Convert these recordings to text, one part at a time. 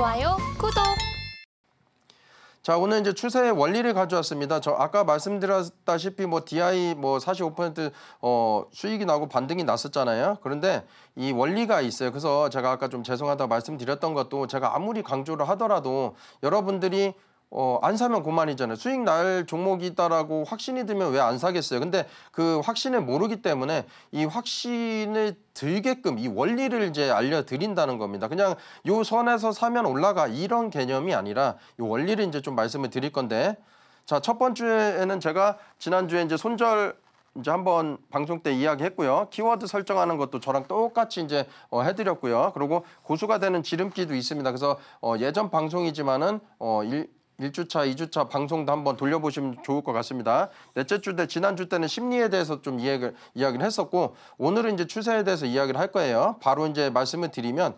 좋아요, 구독. 자 오늘 이제 추세의 원리를 가져왔습니다. 저 아까 말씀드렸다시피 뭐 DI 뭐 45%어 수익이 나고 반등이 났었잖아요. 그런데 이 원리가 있어요. 그래서 제가 아까 좀 죄송하다 말씀드렸던 것도 제가 아무리 강조를 하더라도 여러분들이 어, 안 사면 그만이잖아요 수익 날 종목이 있다라고 확신이 들면 왜 안 사겠어요? 근데 그 확신을 모르기 때문에 이 확신을 들게끔 이 원리를 이제 알려드린다는 겁니다. 그냥 요 선에서 사면 올라가 이런 개념이 아니라 이 원리를 이제 좀 말씀을 드릴 건데 자, 첫 번째에는 제가 지난주에 이제 손절 이제 한번 방송 때 이야기했고요. 키워드 설정하는 것도 저랑 똑같이 이제 어, 해드렸고요. 그리고 고수가 되는 지름길도 있습니다. 그래서 어, 예전 방송이지만은 어, 일주차이주차 방송도 한번 돌려보시면 좋을 것 같습니다. 넷째 주때 지난주 때는 심리에 대해서 좀 이야기를, 이야기를 했었고 오늘은 이제 추세에 대해서 이야기를 할 거예요. 바로 이제 말씀을 드리면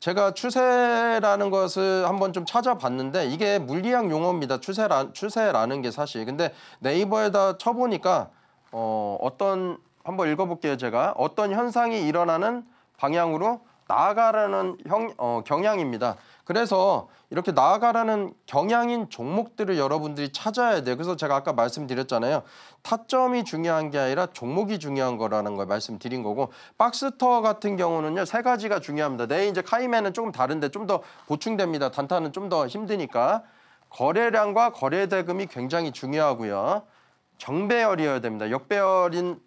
제가 추세라는 것을 한번 좀 찾아봤는데 이게 물리학 용어입니다. 추세라, 추세라는 게 사실. 근데 네이버에다 쳐보니까 어, 어떤 한번 읽어볼게요 제가. 어떤 현상이 일어나는 방향으로 나아가라는 형, 어, 경향입니다. 그래서 이렇게 나아가라는 경향인 종목들을 여러분들이 찾아야 돼요. 그래서 제가 아까 말씀드렸잖아요. 타점이 중요한 게 아니라 종목이 중요한 거라는 걸 말씀드린 거고 박스터 같은 경우는요. 세 가지가 중요합니다. 내 네, 이제 카이맨은 조금 다른데 좀 더 보충됩니다. 단타는 좀 더 힘드니까. 거래량과 거래대금이 굉장히 중요하고요. 정배열이어야 됩니다. 역배열인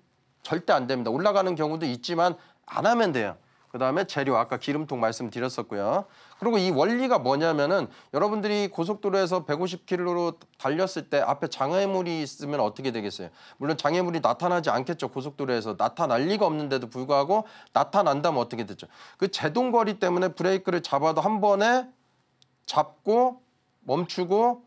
절대 안 됩니다. 올라가는 경우도 있지만 안 하면 돼요. 그다음에 재료 아까 기름통 말씀드렸었고요. 그리고 이 원리가 뭐냐면은 여러분들이 고속도로에서 150km로 달렸을 때 앞에 장애물이 있으면 어떻게 되겠어요? 물론 장애물이 나타나지 않겠죠. 고속도로에서 나타날 리가 없는데도 불구하고 나타난다면 어떻게 되죠그 제동 거리 때문에 브레이크를 잡아도 한 번에 잡고 멈추고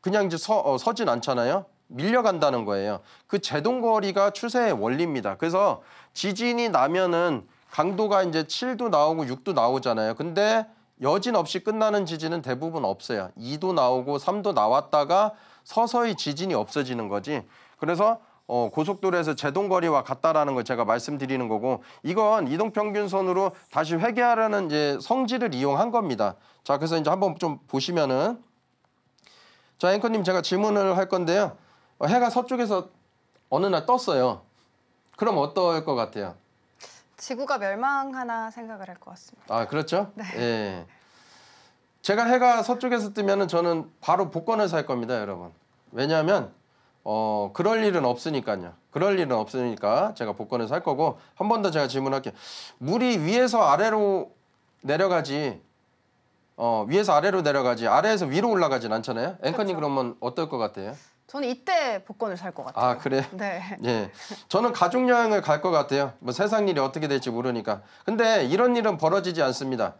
그냥 이제 서, 어, 서진 않잖아요. 밀려간다는 거예요. 그 제동 거리가 추세의 원리입니다. 그래서 지진이 나면은 강도가 이제 7도 나오고 6도 나오잖아요. 근데 여진 없이 끝나는 지진은 대부분 없어요. 2도 나오고 3도 나왔다가 서서히 지진이 없어지는 거지. 그래서 어, 고속도로에서 제동거리와 같다라는 걸 제가 말씀드리는 거고 이건 이동평균선으로 다시 회귀하라는 이제 성질을 이용한 겁니다. 자 그래서 이제 한번 좀 보시면은 자 앵커님 제가 질문을 할 건데요. 어, 해가 서쪽에서 어느 날 떴어요. 그럼 어떨 것 같아요? 지구가 멸망하나 생각을 할 것 같습니다. 아 그렇죠? 네. 예. 제가 해가 서쪽에서 뜨면 저는 바로 복권을 살 겁니다, 여러분. 왜냐하면 어 그럴 일은 없으니까요. 그럴 일은 없으니까 제가 복권을 살 거고 한 번 더 제가 질문할게요. 물이 위에서 아래로 내려가지 어 위에서 아래로 내려가지 아래에서 위로 올라가진 않잖아요. 앵커님 그렇죠. 그러면 어떨 것 같아요? 저는 이때 복권을 살 것 같아요. 아 그래요? 네. 예, 저는 가족 여행을 갈 것 같아요. 뭐 세상 일이 어떻게 될지 모르니까. 근데 이런 일은 벌어지지 않습니다.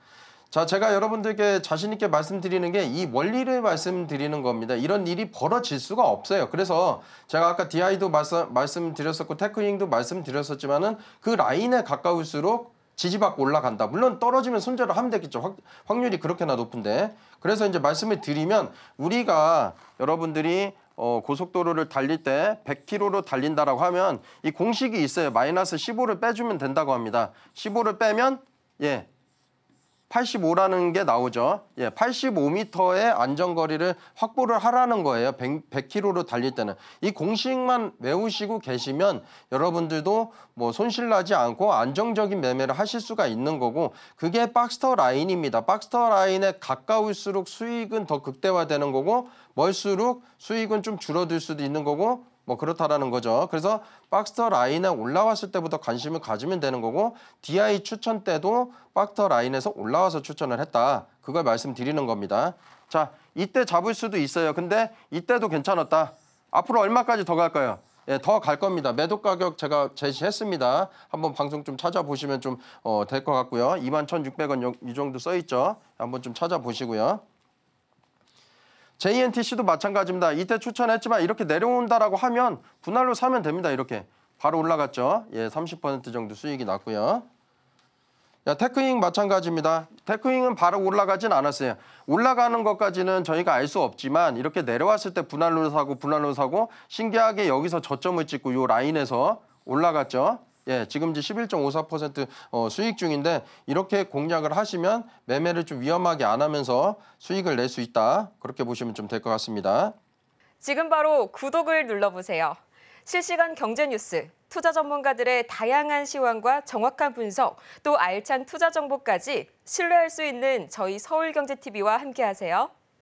자, 제가 여러분들께 자신 있게 말씀드리는 게 이 원리를 말씀드리는 겁니다. 이런 일이 벌어질 수가 없어요. 그래서 제가 아까 DI도 말씀, 말씀드렸었고 테크닝도 말씀드렸었지만은 그 라인에 가까울수록 지지받고 올라간다. 물론 떨어지면 손절을 하면 되겠죠. 확, 확률이 그렇게나 높은데. 그래서 이제 말씀을 드리면 우리가 여러분들이 어, 고속도로를 달릴 때 100km로 달린다라고 하면 이 공식이 있어요. 마이너스 15를 빼주면 된다고 합니다. 15를 빼면 예 85라는 게 나오죠. 예, 85m의 안전거리를 확보를 하라는 거예요. 100, 100km로 달릴 때는. 이 공식만 외우시고 계시면 여러분들도 뭐 손실나지 않고 안정적인 매매를 하실 수가 있는 거고 그게 박스터 라인입니다. 박스터 라인에 가까울수록 수익은 더 극대화되는 거고 멀수록 수익은 좀 줄어들 수도 있는 거고 뭐 그렇다라는 거죠. 그래서 박스터 라인에 올라왔을 때부터 관심을 가지면 되는 거고 DI 추천 때도 박스터 라인에서 올라와서 추천을 했다. 그걸 말씀드리는 겁니다. 자, 이때 잡을 수도 있어요. 근데 이때도 괜찮았다. 앞으로 얼마까지 더 갈까요? 예, 더 갈 겁니다. 매도 가격 제가 제시했습니다. 한번 방송 좀 찾아보시면 좀 될것 어, 같고요. 21,600원 이 정도 써 있죠. 한번 좀 찾아보시고요. JNTC도 마찬가지입니다. 이때 추천했지만 이렇게 내려온다라고 하면 분할로 사면 됩니다. 이렇게 바로 올라갔죠. 예, 30% 정도 수익이 났고요. 야, 테크잉 마찬가지입니다. 테크잉은 바로 올라가진 않았어요. 올라가는 것까지는 저희가 알 수 없지만 이렇게 내려왔을 때 분할로 사고 분할로 사고 신기하게 여기서 저점을 찍고 요 라인에서 올라갔죠. 예, 지금 이제 11.54% 어, 수익 중인데 이렇게 공략을 하시면 매매를 좀 위험하게 안 하면서 수익을 낼 수 있다. 그렇게 보시면 좀 될 것 같습니다. 지금 바로 구독을 눌러보세요. 실시간 경제 뉴스, 투자 전문가들의 다양한 시황과 정확한 분석, 또 알찬 투자 정보까지 신뢰할 수 있는 저희 서울경제TV와 함께하세요.